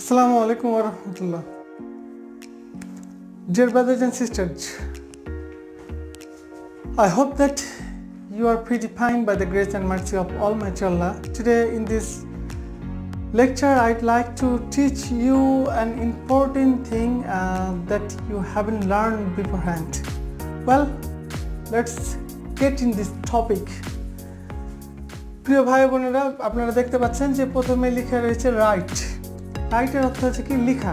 আসসালামু আলাইকুম রহমতুল্লাহ Dear brothers and sisters, I hope that you are predefined by the grace and mercy of Almighty Allah. Today in this lecture, I'd like to teach you an important thing uh, that you haven't learned beforehand. Well, let's get in this topic. প্রিয় ভাই বোনেরা আপনারা দেখতে পাচ্ছেন যে প্রথমে লেখা রয়েছে রাইট রাইটের অর্থ হচ্ছে কি লিখা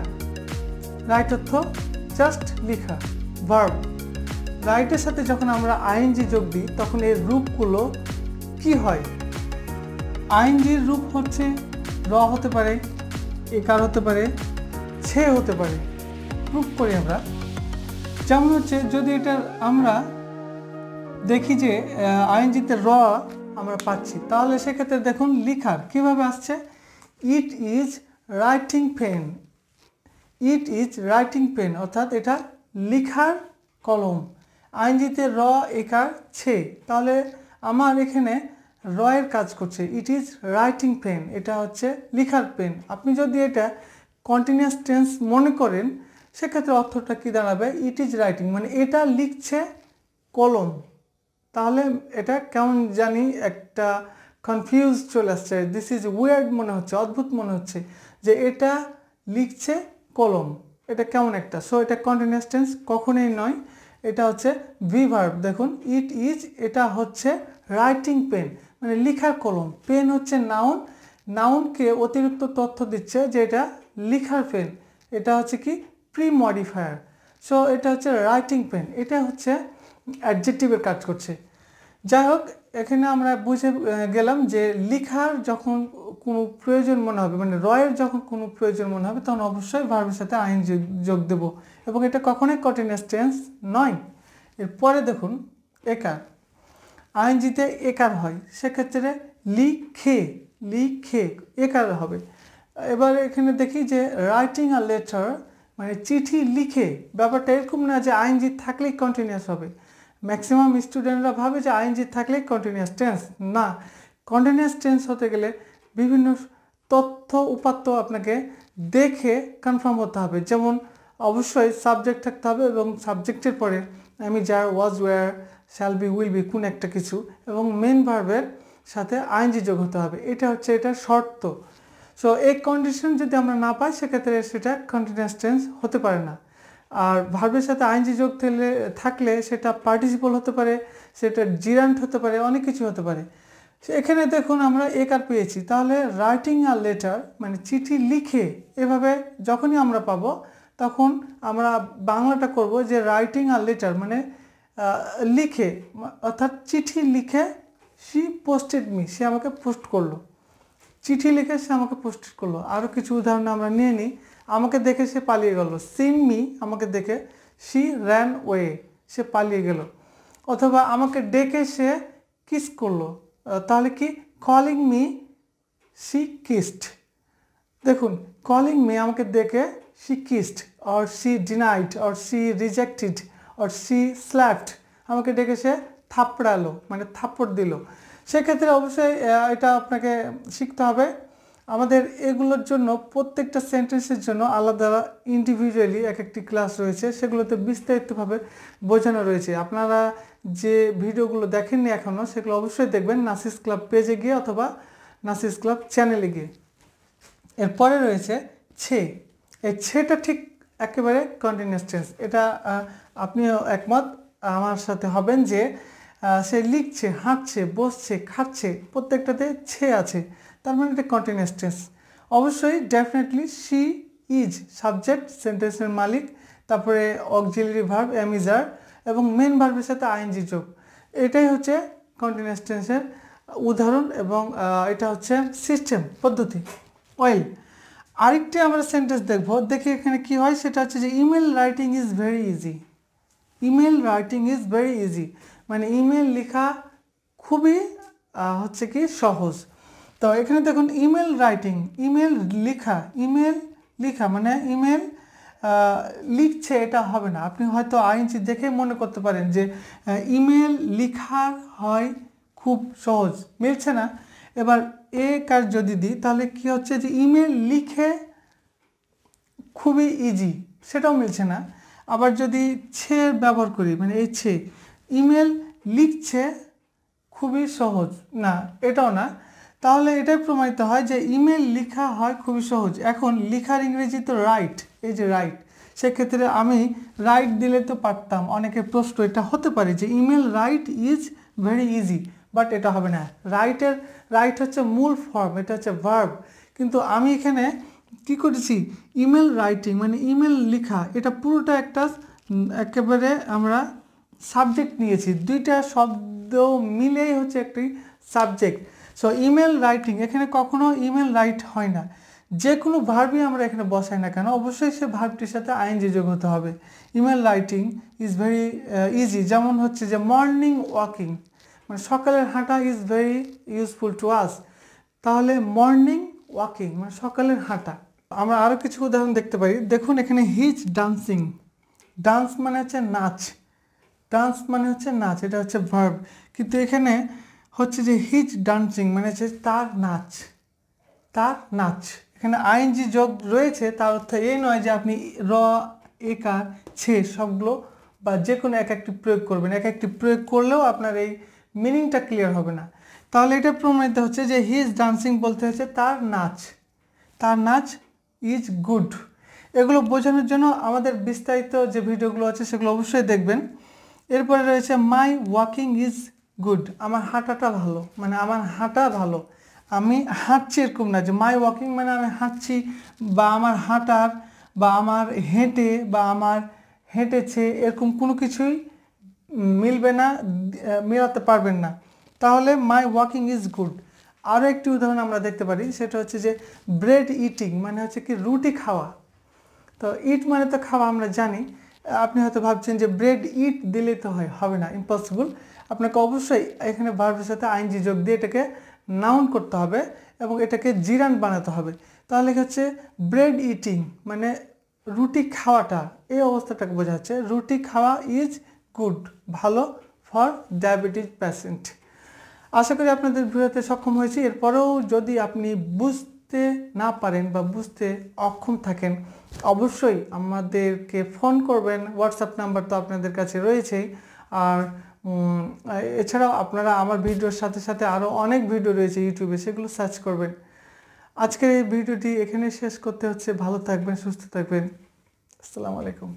রাইট অর্থ জাস্ট লিখা ভার্ব রাইটের সাথে যখন আমরা আইএনজি যোগ দিই তখন এর রূপগুলো কি হয় আইএনজির রূপ হচ্ছে র হতে পারে একার হতে পারে ছে হতে পারে রূপ করি আমরা যেমন হচ্ছে যদি এটা আমরা দেখি যে আইএনজিতে র আমরা পাচ্ছি তাহলে সেক্ষেত্রে দেখুন লিখার কিভাবে আসছে it is writing pen it is writing pen অর্থাৎ এটা লিখার কলম আইনজিতে র একার ছে তাহলে আমার এখানে রয়ের কাজ করছে ইট ইজ রাইটিং পেন এটা হচ্ছে লিখার পেন আপনি যদি এটা কন্টিনিউয়াস টেন্স মনে করেন সেক্ষেত্রে অর্থটা কী দাঁড়াবে ইট ইজ রাইটিং মানে এটা লিখছে কলম তাহলে এটা কেমন জানি একটা কনফিউজ চলে আসছে দিস ইজ ওয়ার্ড মনে হচ্ছে অদ্ভুত মনে হচ্ছে যে এটা লিখছে কলম এটা কেমন একটা সো এটা কন্টিনিউস টেন্স কখনোই নয় এটা হচ্ছে ভি ভার্ব দেখুন ইট ইজ এটা হচ্ছে রাইটিং পেন মানে লিখার কলম পেন হচ্ছে নাউন নাউনকে অতিরিক্ত তথ্য দিচ্ছে যে এটা লিখার পেন এটা হচ্ছে কি প্রি মডিফায়ার সো এটা হচ্ছে রাইটিং পেন এটা হচ্ছে অ্যাডজেক্টিভের কাজ করছে যাই হোক এখানে আমরা বুঝে গেলাম যে লিখার যখন কোনো প্রয়োজন মনে হবে মানে রয়ের যখন কোনো প্রয়োজন মনে হবে তখন অবশ্যই ভার্বের সাথে আইন যোগ দেব এবং এটা কখনোই কন্টিনিউস টেন্স নয় এরপরে দেখুন একার আইনজিতে একার হয় সেক্ষেত্রে লিখে লিখে একার হবে এবার এখানে দেখি যে রাইটিং আ লেটার মানে চিঠি লিখে ব্যাপারটা এরকম না যে আইনজি থাকলেই কন্টিনিউস হবে ম্যাক্সিমাম স্টুডেন্টরা ভাবে যে আইএনজি থাকলে কন্টিনিউয়াস টেন্স না কন্টিনিউয়াস টেন্স হতে গেলে বিভিন্ন তথ্য উপাত্ত আপনাকে দেখে কনফার্ম হতে হবে যেমন অবশ্যই সাবজেক্ট থাকতে হবে এবং সাবজেক্টের পরে আমি যা was were shall be will be কোন একটা কিছু এবং মেন ভার্বের সাথে আইনজি যোগ হতে হবে এটা হচ্ছে এটা শর্ত সো এই কন্ডিশন যদি আমরা না পাই সেক্ষেত্রে সেটা কন্টিনিউয়াস টেন্স হতে পারে না আর ভার্বের সাথে আইনজি যোগ থাকলে থাকলে সেটা পার্টিসিপল হতে পারে সেটা জিরান্ট হতে পারে অনেক কিছু হতে পারে এখানে দেখুন আমরা কার পেয়েছি তাহলে রাইটিং আর লেটার মানে চিঠি লিখে এভাবে যখনই আমরা পাবো তখন আমরা বাংলাটা করব যে রাইটিং আর লেটার মানে লিখে অর্থাৎ চিঠি লিখে সি পোস্টেড মি সে আমাকে পোস্ট করলো চিঠি লিখে সে আমাকে পোস্ট করলো আরও কিছু উদাহরণ আমরা নিয়ে নিই আমাকে দেখে সে পালিয়ে গেল সিম মি আমাকে দেখে শি র্যান ওয়ে সে পালিয়ে গেল অথবা আমাকে ডেকে সে কিস করলো তাহলে কি কলিং মি শি কিস্ট দেখুন কলিং মি আমাকে দেখে she kissed or she denied or she rejected or she slapped আমাকে ডেকে সে থাপড়ালো মানে থাপ্পড় দিল সেক্ষেত্রে অবশ্যই এটা আপনাকে শিখতে হবে আমাদের এগুলোর জন্য প্রত্যেকটা সেন্টেন্সের জন্য আলাদা ইন্ডিভিজুয়ালি এক একটি ক্লাস রয়েছে সেগুলোতে বিস্তারিতভাবে বোঝানো রয়েছে আপনারা যে ভিডিওগুলো দেখেননি এখনও সেগুলো অবশ্যই দেখবেন নাসিস ক্লাব পেজে গিয়ে অথবা নাসিস ক্লাব চ্যানেলে গিয়ে এরপরে রয়েছে ছে এই ছেটা ঠিক একেবারে কন্টিনিউস টেন্স এটা আপনিও একমত আমার সাথে হবেন যে সে লিখছে হাঁটছে বসছে খাচ্ছে প্রত্যেকটাতে ছে আছে তার মানে এটা কন্টিনিউস টেন্স অবশ্যই ডেফিনেটলি সি ইজ সাবজেক্ট সেন্টেন্সের মালিক তারপরে অক্সিলারি ভার্ব অ্যামিজার এবং মেন ভার্বের সাথে আইএনজি যোগ এটাই হচ্ছে কন্টিনিউস টেন্সের উদাহরণ এবং এটা হচ্ছে সিস্টেম পদ্ধতি ওয়েল আরেকটি আমরা সেন্টেন্স দেখব দেখি এখানে কি হয় সেটা হচ্ছে যে email writing is very easy email writing is very easy মানে ইমেল লেখা খুবই হচ্ছে কি সহজ তো এখানে দেখুন ইমেল রাইটিং ইমেল লেখা ইমেল লেখা মানে ইমেল লিখছে এটা হবে না আপনি হয়তো আইনচি দেখে মনে করতে পারেন যে ইমেল লিখা হয় খুব সহজ মিলছে না এবার এ কাজ যদি দিই তাহলে কি হচ্ছে যে ইমেল লিখে খুবই ইজি সেটাও মিলছে না আবার যদি ছে ব্যবহার করি মানে এই ছে ইমেল লিখছে খুবই সহজ না এটাও না তাহলে এটাই প্রমাণিত হয় যে ইমেল লেখা হয় খুবই সহজ এখন লেখার ইংরেজি তো রাইট এই যে রাইট সেক্ষেত্রে আমি রাইট দিলে তো পারতাম অনেকে প্রশ্ন এটা হতে পারে যে email write is very easy but এটা হবে না রাইটের রাইট হচ্ছে মূল ফর্ম এটা হচ্ছে ভার্ব কিন্তু আমি এখানে কি করেছি ইমেল রাইটিং মানে ইমেল লেখা এটা পুরোটা একটা একেবারে আমরা সাবজেক্ট নিয়েছি দুইটা শব্দ মিলেই হচ্ছে একটি সাবজেক্ট সো ইমেল রাইটিং এখানে কখনো ইমেল রাইট হয় না যে কোনো ভার্বই আমরা এখানে বসাই না কেন অবশ্যই সে ভার্বটির সাথে আইনজি যোগ হতে হবে email writing is very easy যেমন হচ্ছে যে মর্নিং ওয়াকিং মানে সকালের হাঁটা is very useful to us তাহলে মর্নিং ওয়াকিং মানে সকালের হাঁটা আমরা আরও কিছু উদাহরণ দেখতে পারি দেখুন এখানে হিজ ডান্সিং ডান্স মানে হচ্ছে নাচ ডান্স মানে হচ্ছে নাচ এটা হচ্ছে ভার্ব কিন্তু এখানে হচ্ছে যে হিজ ডান্সিং মানে হচ্ছে তার নাচ তার নাচ এখানে আইনজি যোগ রয়েছে তার অর্থ এই নয় যে আপনি র একার ছে সবগুলো বা যে কোনো এক একটি প্রয়োগ করবেন এক একটি প্রয়োগ করলেও আপনার এই মিনিংটা ক্লিয়ার হবে না তাহলে এটা প্রমাণিত হচ্ছে যে হিজ ডান্সিং বলতে হচ্ছে তার নাচ তার নাচ ইজ গুড এগুলো বোঝানোর জন্য আমাদের বিস্তারিত যে ভিডিওগুলো আছে সেগুলো অবশ্যই দেখবেন এরপরে রয়েছে মাই ওয়াকিং ইজ গুড আমার হাঁটাটা ভালো মানে আমার হাঁটা ভালো আমি হাঁটছি এরকম না যে মাই ওয়াকিং মানে আমি হাঁটছি বা আমার হাঁটার বা আমার হেঁটে বা আমার হেঁটেছে এরকম কোনো কিছুই মিলবে না মেলাতে পারবেন না তাহলে মাই ওয়াকিং ইজ গুড আরও একটি উদাহরণ আমরা দেখতে পারি সেটা হচ্ছে যে ব্রেড ইটিং মানে হচ্ছে কি রুটি খাওয়া তো ইট মানে তো খাওয়া আমরা জানি আপনি হয়তো ভাবছেন যে ব্রেড ইট দিলে তো হয় হবে না ইম্পসিবল আপনাকে অবশ্যই এখানে ভার্বের সাথে আইনজি যোগ দিয়ে এটাকে নাউন করতে হবে এবং এটাকে জিরান বানাতে হবে তাহলে হচ্ছে ব্রেড ইটিং মানে রুটি খাওয়াটা এই অবস্থাটাকে বোঝাচ্ছে রুটি খাওয়া ইজ গুড ভালো ফর ডায়াবেটিস প্যাশেন্ট আশা করি আপনাদের বুঝাতে সক্ষম হয়েছি এরপরেও যদি আপনি বুঝতে বুঝতে না পারেন বা বুঝতে অক্ষম থাকেন অবশ্যই আমাদেরকে ফোন করবেন হোয়াটসঅ্যাপ নাম্বার তো আপনাদের কাছে রয়েছেই আর এছাড়াও আপনারা আমার ভিডিওর সাথে সাথে আরও অনেক ভিডিও রয়েছে ইউটিউবে সেগুলো সার্চ করবেন আজকের এই ভিডিওটি এখানে শেষ করতে হচ্ছে ভালো থাকবেন সুস্থ থাকবেন আসসালামু আলাইকুম